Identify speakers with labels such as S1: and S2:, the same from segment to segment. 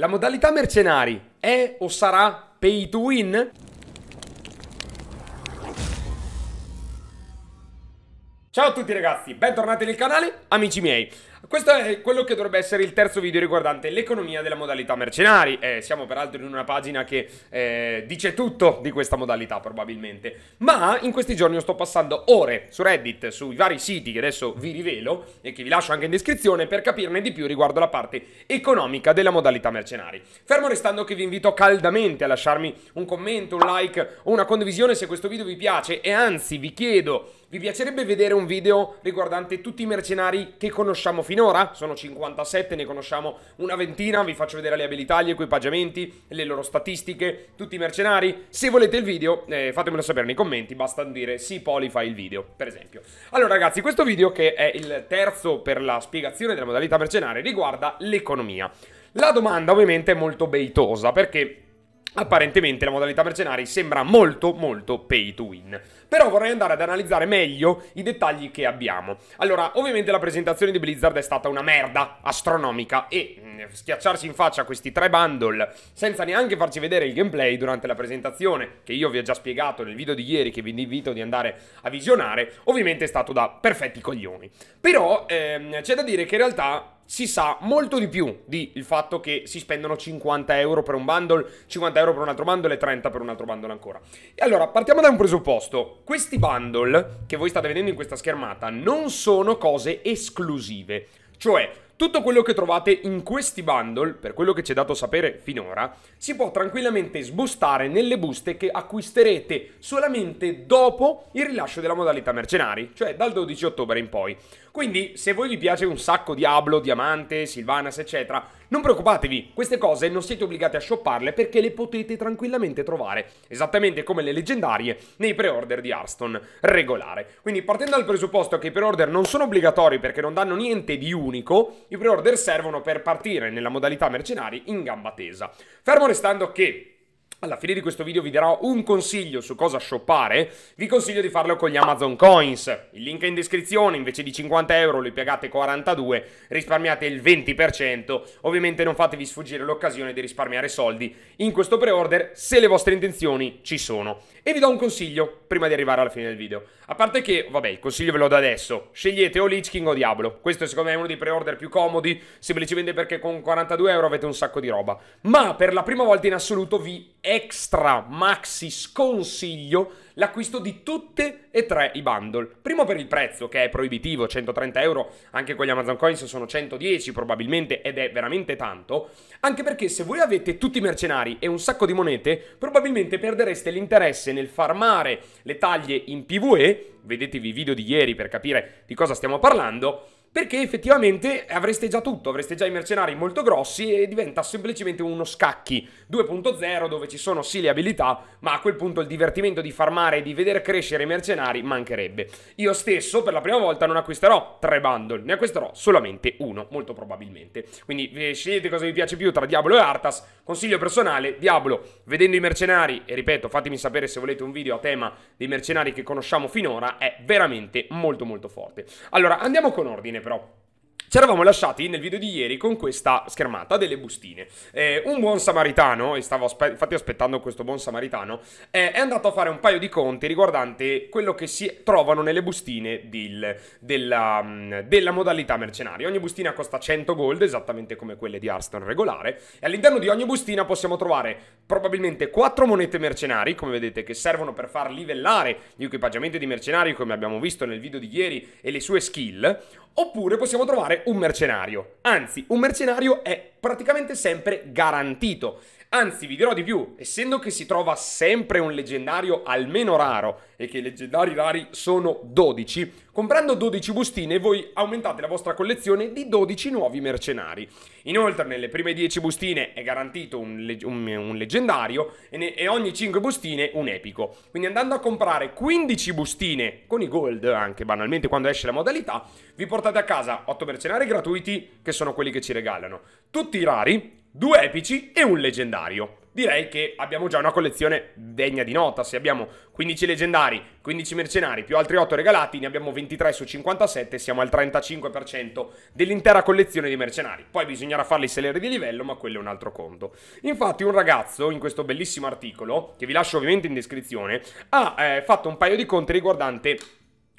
S1: La modalità mercenari è o sarà pay to win? Ciao a tutti ragazzi, bentornati nel canale, amici miei. Questo è quello che dovrebbe essere il terzo video riguardante l'economia della modalità mercenari. Eh, siamo peraltro in una pagina che eh, dice tutto di questa modalità probabilmente. Ma in questi giorni io sto passando ore su Reddit, sui vari siti che adesso vi rivelo e che vi lascio anche in descrizione per capirne di più riguardo la parte economica della modalità mercenari. Fermo restando che vi invito caldamente a lasciarmi un commento, un like o una condivisione se questo video vi piace e anzi vi chiedo, vi piacerebbe vedere un video riguardante tutti i mercenari che conosciamo finora, sono 57, ne conosciamo una ventina, vi faccio vedere le abilità, gli equipaggiamenti, le loro statistiche, tutti i mercenari. Se volete il video, eh, fatemelo sapere nei commenti, basta dire sì, Poli fa il video, per esempio. Allora ragazzi, questo video che è il terzo per la spiegazione della modalità mercenaria riguarda l'economia. La domanda ovviamente è molto beitosa perché Apparentemente la modalità mercenari sembra molto molto pay to win. Però vorrei andare ad analizzare meglio i dettagli che abbiamo. Allora, ovviamente la presentazione di Blizzard è stata una merda astronomica e mm, schiacciarsi in faccia questi tre bundle senza neanche farci vedere il gameplay durante la presentazione, che io vi ho già spiegato nel video di ieri che vi invito di andare a visionare, ovviamente è stato da perfetti coglioni. Però ehm, c'è da dire che in realtà si sa molto di più di il fatto che si spendono 50 euro per un bundle, 50 euro per un altro bundle e 30 per un altro bundle ancora. E allora, partiamo da un presupposto. Questi bundle che voi state vedendo in questa schermata non sono cose esclusive. Cioè, tutto quello che trovate in questi bundle, per quello che ci è dato sapere finora, si può tranquillamente sbustare nelle buste che acquisterete solamente dopo il rilascio della modalità mercenari, cioè dal 12 ottobre in poi. Quindi, se voi vi piace un sacco Diablo, Diamante, Silvanas, eccetera, non preoccupatevi, queste cose non siete obbligati a shopparle perché le potete tranquillamente trovare, esattamente come le leggendarie nei pre-order di Hearthstone regolare. Quindi partendo dal presupposto che i pre-order non sono obbligatori perché non danno niente di unico, i pre-order servono per partire nella modalità mercenari in gamba tesa. Fermo restando che alla fine di questo video vi darò un consiglio su cosa shoppare, vi consiglio di farlo con gli Amazon Coins, il link è in descrizione, invece di 50 euro li pagate 42, risparmiate il 20%, ovviamente non fatevi sfuggire l'occasione di risparmiare soldi in questo pre-order se le vostre intenzioni ci sono. E vi do un consiglio prima di arrivare alla fine del video, a parte che, vabbè il consiglio ve lo do adesso, scegliete o Lich King o Diablo, questo secondo me è uno dei pre-order più comodi, semplicemente perché con 42 euro avete un sacco di roba, ma per la prima volta in assoluto vi extra maxi sconsiglio l'acquisto di tutte e tre i bundle. Primo per il prezzo, che è proibitivo, 130 euro, anche con gli Amazon Coins sono 110 probabilmente, ed è veramente tanto. Anche perché se voi avete tutti i mercenari e un sacco di monete, probabilmente perdereste l'interesse nel farmare le taglie in PvE, vedetevi i video di ieri per capire di cosa stiamo parlando, perché effettivamente avreste già tutto, avreste già i mercenari molto grossi e diventa semplicemente uno scacchi 2.0 dove ci sono sì le abilità, ma a quel punto il divertimento di farmare e di vedere crescere i mercenari mancherebbe. Io stesso per la prima volta non acquisterò tre bundle, ne acquisterò solamente uno, molto probabilmente. Quindi eh, scegliete cosa vi piace più tra Diablo e Artas, consiglio personale, Diablo, vedendo i mercenari, e ripeto, fatemi sapere se volete un video a tema dei mercenari che conosciamo finora, è veramente molto molto forte. Allora, andiamo con ordine però ci eravamo lasciati nel video di ieri con questa schermata delle bustine. Eh, un buon samaritano, e stavo aspe- infatti aspettando questo buon samaritano, eh, è andato a fare un paio di conti riguardante quello che si trovano nelle bustine deal, della, mm, della, modalità mercenaria. Ogni bustina costa 100 gold, esattamente come quelle di Arston regolare, e all'interno di ogni bustina possiamo trovare probabilmente 4 monete mercenari, come vedete, che servono per far livellare gli equipaggiamenti di mercenari, come abbiamo visto nel video di ieri, e le sue skill, oppure possiamo trovare un mercenario. Anzi, un mercenario è praticamente sempre garantito. Anzi, vi dirò di più, essendo che si trova sempre un leggendario almeno raro e che i leggendari rari sono 12, comprando 12 bustine voi aumentate la vostra collezione di 12 nuovi mercenari. Inoltre nelle prime 10 bustine è garantito un, leg- un, un leggendario e, ne- e ogni 5 bustine un epico. Quindi andando a comprare 15 bustine con i gold anche banalmente quando esce la modalità, vi portate a casa 8 mercenari gratuiti che sono quelli che ci regalano, tutti i rari due epici e un leggendario. Direi che abbiamo già una collezione degna di nota, se abbiamo 15 leggendari, 15 mercenari più altri 8 regalati, ne abbiamo 23 su 57, siamo al 35% dell'intera collezione di mercenari. Poi bisognerà farli seleri di livello, ma quello è un altro conto. Infatti un ragazzo, in questo bellissimo articolo, che vi lascio ovviamente in descrizione, ha eh, fatto un paio di conti riguardante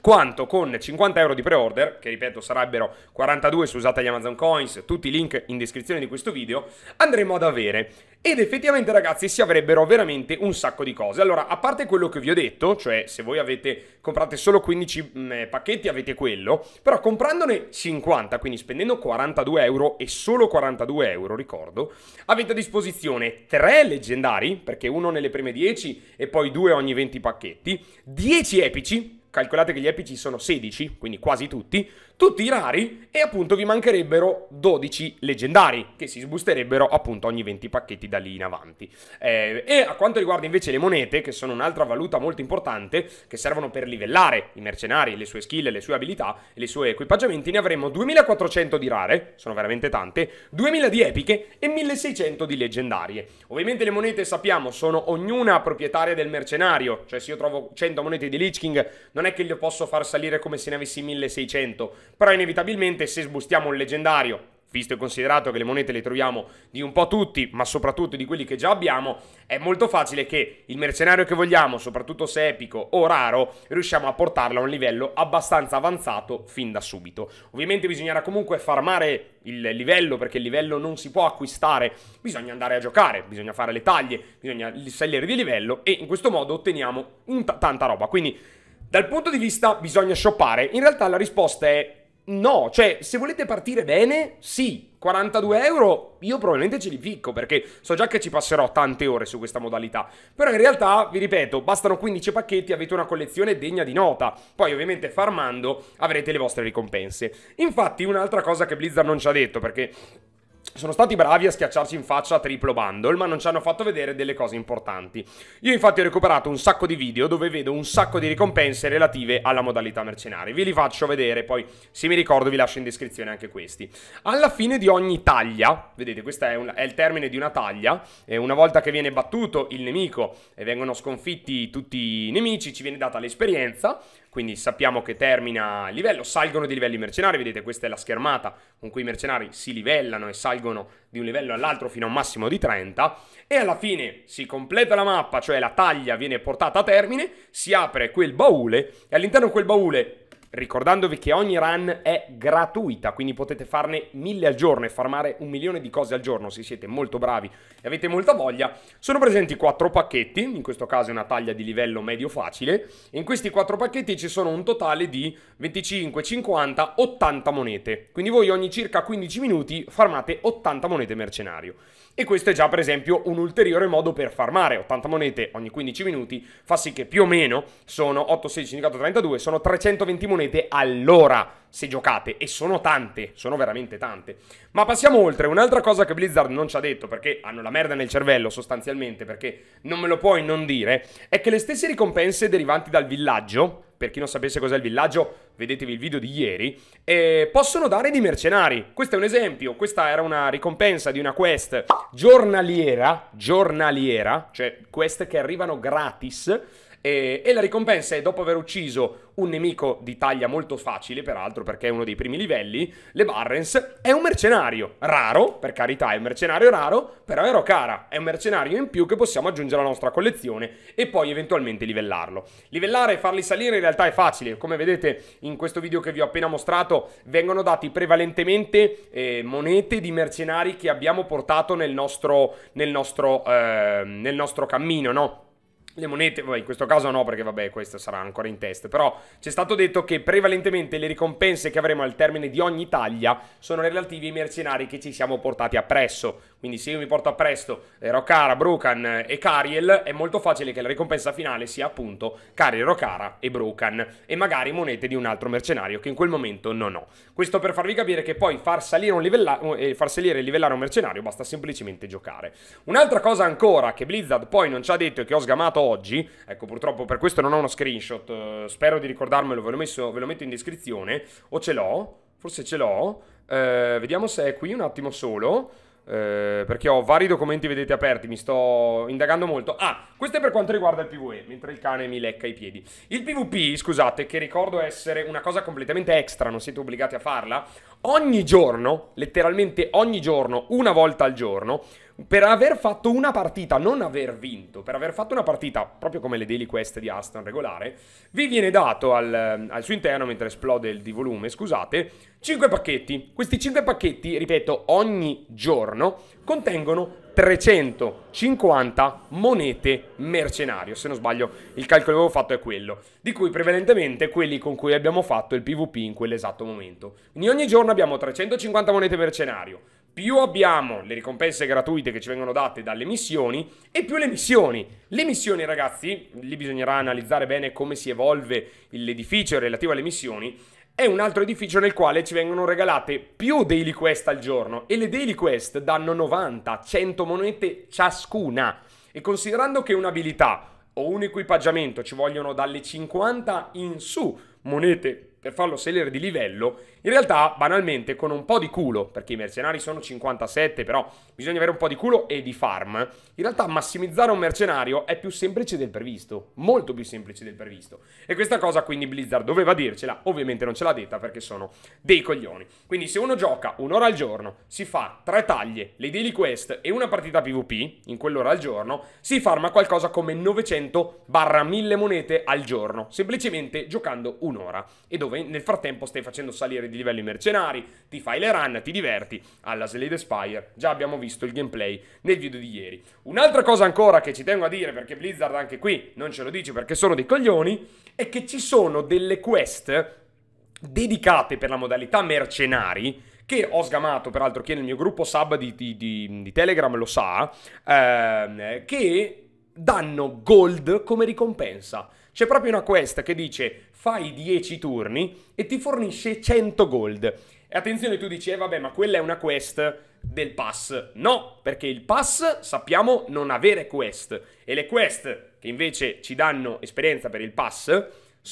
S1: quanto con 50 euro di pre-order, che ripeto sarebbero 42 se usate gli Amazon Coins, tutti i link in descrizione di questo video, andremo ad avere. Ed effettivamente ragazzi si avrebbero veramente un sacco di cose. Allora, a parte quello che vi ho detto, cioè se voi avete comprate solo 15 mh, eh, pacchetti avete quello, però comprandone 50, quindi spendendo 42 euro e solo 42 euro, ricordo, avete a disposizione 3 leggendari, perché uno nelle prime 10 e poi 2 ogni 20 pacchetti, 10 epici, calcolate che gli epici sono 16, quindi quasi tutti, tutti i rari e appunto vi mancherebbero 12 leggendari che si sbusterebbero appunto ogni 20 pacchetti da lì in avanti. Eh, e a quanto riguarda invece le monete, che sono un'altra valuta molto importante, che servono per livellare i mercenari, le sue skill, le sue abilità e i suoi equipaggiamenti, ne avremo 2400 di rare, sono veramente tante, 2000 di epiche e 1600 di leggendarie. Ovviamente le monete sappiamo sono ognuna proprietaria del mercenario, cioè se io trovo 100 monete di Lich King non è che le posso far salire come se ne avessi 1600, però inevitabilmente se sbustiamo un leggendario visto e considerato che le monete le troviamo di un po' tutti, ma soprattutto di quelli che già abbiamo, è molto facile che il mercenario che vogliamo, soprattutto se epico o raro, riusciamo a portarlo a un livello abbastanza avanzato fin da subito. Ovviamente bisognerà comunque farmare il livello, perché il livello non si può acquistare, bisogna andare a giocare, bisogna fare le taglie, bisogna salire di livello e in questo modo otteniamo t- tanta roba. Quindi dal punto di vista bisogna shoppare, in realtà la risposta è No, cioè, se volete partire bene, sì, 42 euro io probabilmente ce li ficco perché so già che ci passerò tante ore su questa modalità. Però in realtà, vi ripeto, bastano 15 pacchetti, avete una collezione degna di nota. Poi ovviamente farmando avrete le vostre ricompense. Infatti un'altra cosa che Blizzard non ci ha detto perché sono stati bravi a schiacciarci in faccia a triplo bundle, ma non ci hanno fatto vedere delle cose importanti. Io infatti ho recuperato un sacco di video dove vedo un sacco di ricompense relative alla modalità mercenari. Ve li faccio vedere, poi se mi ricordo vi lascio in descrizione anche questi. Alla fine di ogni taglia, vedete questo è, un, è il termine di una taglia, una volta che viene battuto il nemico e vengono sconfitti tutti i nemici, ci viene data l'esperienza, quindi sappiamo che termina il livello, salgono dei livelli mercenari, vedete questa è la schermata con cui i mercenari si livellano e salgono di un livello all'altro fino a un massimo di 30 e alla fine si completa la mappa, cioè la taglia viene portata a termine, si apre quel baule e all'interno di quel baule Ricordandovi che ogni run è gratuita, quindi potete farne mille al giorno e farmare un milione di cose al giorno se siete molto bravi e avete molta voglia. Sono presenti quattro pacchetti, in questo caso è una taglia di livello medio facile. In questi quattro pacchetti ci sono un totale di 25, 50, 80 monete. Quindi voi ogni circa 15 minuti farmate 80 monete mercenario. E questo è già per esempio un ulteriore modo per farmare. 80 monete ogni 15 minuti fa sì che più o meno sono 8, 16, 24, 32, sono 320 monete all'ora se giocate, e sono tante, sono veramente tante. Ma passiamo oltre, un'altra cosa che Blizzard non ci ha detto, perché hanno la merda nel cervello sostanzialmente, perché non me lo puoi non dire, è che le stesse ricompense derivanti dal villaggio, per chi non sapesse cos'è il villaggio, vedetevi il video di ieri, eh, possono dare di mercenari. Questo è un esempio, questa era una ricompensa di una quest giornaliera, giornaliera, cioè quest che arrivano gratis e, e la ricompensa è dopo aver ucciso un nemico di taglia molto facile, peraltro perché è uno dei primi livelli, le Barrens, è un mercenario raro, per carità è un mercenario raro, però è cara, è un mercenario in più che possiamo aggiungere alla nostra collezione e poi eventualmente livellarlo. Livellare e farli salire in realtà è facile, come vedete in questo video che vi ho appena mostrato vengono dati prevalentemente eh, monete di mercenari che abbiamo portato nel nostro, nel nostro, eh, nel nostro cammino, no? le monete, vabbè, in questo caso no, perché vabbè, questo sarà ancora in test. Però ci è stato detto che prevalentemente le ricompense che avremo al termine di ogni taglia sono relativi ai mercenari che ci siamo portati appresso. Quindi se io mi porto appresso eh, Rokara, Brokan eh, e Kariel, è molto facile che la ricompensa finale sia appunto Kariel, Rokara e Brokan e magari monete di un altro mercenario che in quel momento non ho. Questo per farvi capire che poi far salire, eh, far salire e livellare un mercenario basta semplicemente giocare. Un'altra cosa ancora che Blizzard poi non ci ha detto e che ho sgamato oggi, ecco purtroppo per questo non ho uno screenshot, eh, spero di ricordarmelo, ve lo, messo, ve lo metto in descrizione, o ce l'ho, forse ce l'ho, eh, vediamo se è qui un attimo solo eh, perché ho vari documenti, vedete, aperti, mi sto indagando molto. Ah, questo è per quanto riguarda il PvE, mentre il cane mi lecca i piedi. Il PvP, scusate, che ricordo essere una cosa completamente extra, non siete obbligati a farla. Ogni giorno, letteralmente ogni giorno, una volta al giorno, per aver fatto una partita, non aver vinto, per aver fatto una partita proprio come le daily quest di Aston regolare, vi viene dato al, al suo interno, mentre esplode il di volume, scusate, 5 pacchetti. Questi 5 pacchetti, ripeto, ogni giorno contengono 350 monete mercenario. Se non sbaglio, il calcolo che avevo fatto è quello. Di cui prevalentemente quelli con cui abbiamo fatto il PvP in quell'esatto momento. Quindi ogni giorno abbiamo 350 monete mercenario più abbiamo le ricompense gratuite che ci vengono date dalle missioni e più le missioni. Le missioni, ragazzi, lì bisognerà analizzare bene come si evolve l'edificio relativo alle missioni. È un altro edificio nel quale ci vengono regalate più daily quest al giorno e le daily quest danno 90, 100 monete ciascuna. E considerando che un'abilità o un equipaggiamento ci vogliono dalle 50 in su monete per farlo salire di livello, in realtà, banalmente, con un po' di culo, perché i mercenari sono 57, però bisogna avere un po' di culo e di farm, in realtà massimizzare un mercenario è più semplice del previsto, molto più semplice del previsto. E questa cosa quindi Blizzard doveva dircela, ovviamente non ce l'ha detta perché sono dei coglioni. Quindi se uno gioca un'ora al giorno, si fa tre taglie, le daily quest e una partita PvP, in quell'ora al giorno, si farma qualcosa come 900-1000 monete al giorno, semplicemente giocando un'ora, e dove nel frattempo stai facendo salire di livelli mercenari, ti fai le run, ti diverti alla Slade Spire. Già abbiamo visto il gameplay nel video di ieri. Un'altra cosa ancora che ci tengo a dire, perché Blizzard anche qui non ce lo dice perché sono dei coglioni, è che ci sono delle quest dedicate per la modalità mercenari che ho sgamato, peraltro chi è nel mio gruppo sub di, di, di, di Telegram lo sa, ehm, che danno gold come ricompensa. C'è proprio una quest che dice fai 10 turni e ti fornisce 100 gold. E attenzione, tu dici, eh vabbè, ma quella è una quest del pass. No, perché il pass sappiamo non avere quest. E le quest che invece ci danno esperienza per il pass,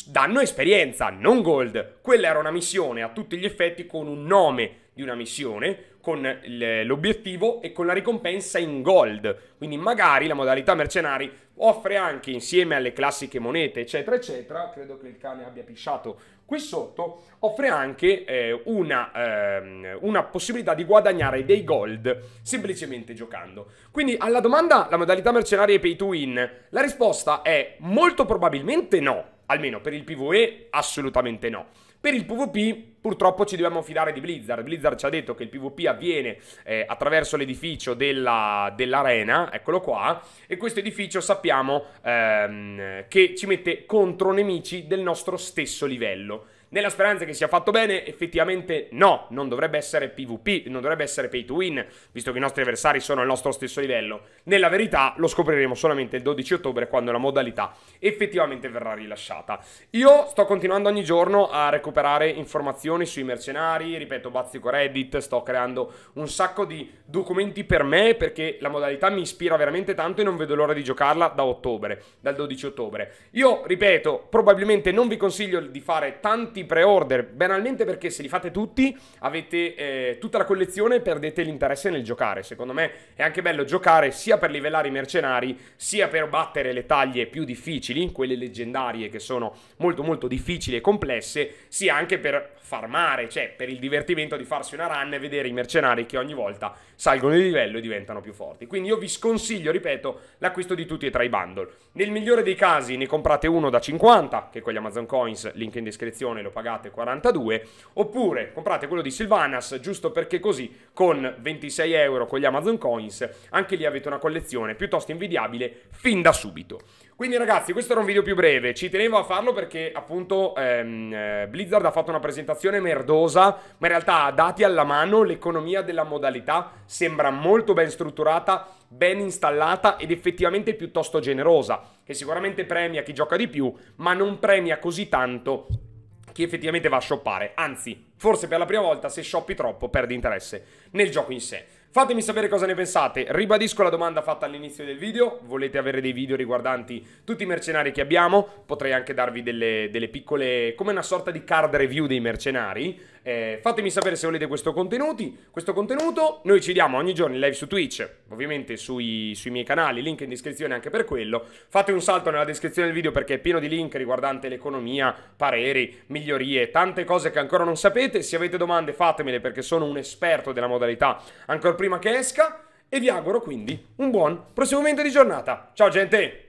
S1: danno esperienza, non gold. Quella era una missione a tutti gli effetti con un nome di una missione, con l'obiettivo e con la ricompensa in gold. Quindi magari la modalità mercenari offre anche insieme alle classiche monete, eccetera, eccetera, credo che il cane abbia pisciato qui sotto, offre anche eh, una, eh, una, possibilità di guadagnare dei gold semplicemente giocando. Quindi alla domanda la modalità mercenari è pay to win, la risposta è molto probabilmente no, almeno per il PvE assolutamente no. Per il PvP purtroppo ci dobbiamo fidare di Blizzard. Blizzard ci ha detto che il PvP avviene eh, attraverso l'edificio dell'arena, eccolo qua, e questo edificio sappiamo ehm, che ci mette contro nemici del nostro stesso livello. Nella speranza che sia fatto bene, effettivamente no, non dovrebbe essere PvP, non dovrebbe essere pay to win, visto che i nostri avversari sono al nostro stesso livello. Nella verità lo scopriremo solamente il 12 ottobre quando la modalità effettivamente verrà rilasciata. Io sto continuando ogni giorno a recuperare informazioni sui mercenari, ripeto, bazzico Reddit, sto creando un sacco di documenti per me perché la modalità mi ispira veramente tanto e non vedo l'ora di giocarla da ottobre, dal 12 ottobre. Io, ripeto, probabilmente non vi consiglio di fare tanti tutti i pre-order, banalmente perché se li fate tutti avete eh, tutta la collezione e perdete l'interesse nel giocare. Secondo me è anche bello giocare sia per livellare i mercenari, sia per battere le taglie più difficili, quelle leggendarie che sono molto molto difficili e complesse, sia anche per farmare, cioè per il divertimento di farsi una run e vedere i mercenari che ogni volta salgono di livello e diventano più forti. Quindi io vi sconsiglio, ripeto, l'acquisto di tutti e tre i bundle. Nel migliore dei casi ne comprate uno da 50, che con gli Amazon Coins, link in descrizione, lo lo pagate 42, oppure comprate quello di Sylvanas, giusto perché così con 26 euro con gli Amazon Coins anche lì avete una collezione piuttosto invidiabile fin da subito. Quindi ragazzi questo era un video più breve, ci tenevo a farlo perché appunto ehm, eh, Blizzard ha fatto una presentazione merdosa, ma in realtà dati alla mano l'economia della modalità sembra molto ben strutturata, ben installata ed effettivamente piuttosto generosa, che sicuramente premia chi gioca di più, ma non premia così tanto chi effettivamente va a shoppare. Anzi, forse per la prima volta se shoppi troppo perdi interesse nel gioco in sé. Fatemi sapere cosa ne pensate. Ribadisco la domanda fatta all'inizio del video. Volete avere dei video riguardanti tutti i mercenari che abbiamo? Potrei anche darvi delle, delle piccole... come una sorta di card review dei mercenari. Eh, fatemi sapere se volete questo, questo, contenuto. Noi ci diamo ogni giorno in live su Twitch, ovviamente sui, sui miei canali, link in descrizione anche per quello. Fate un salto nella descrizione del video perché è pieno di link riguardante l'economia, pareri, migliorie, tante cose che ancora non sapete. Se avete domande fatemele perché sono un esperto della modalità ancora prima che esca e vi auguro quindi un buon proseguimento di giornata. Ciao gente!